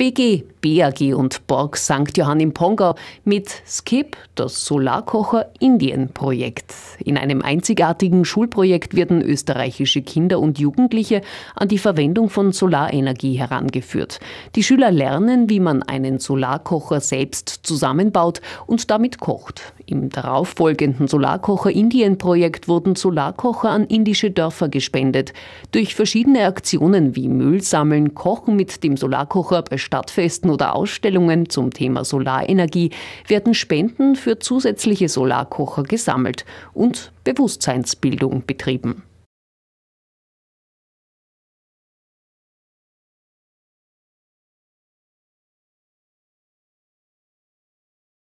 BG, BAG und Borg St. Johann im Pongau mit Skip, das Solarkocher Indien Projekt. In einem einzigartigen Schulprojekt werden österreichische Kinder und Jugendliche an die Verwendung von Solarenergie herangeführt. Die Schüler lernen, wie man einen Solarkocher selbst zusammenbaut und damit kocht. Im darauffolgenden Solarkocher Indien Projekt wurden Solarkocher an indische Dörfer gespendet. Durch verschiedene Aktionen wie Müll sammeln, Kochen mit dem Solarkocher bei Stadtfesten oder Ausstellungen zum Thema Solarenergie werden Spenden für zusätzliche Solarkocher gesammelt und Bewusstseinsbildung betrieben.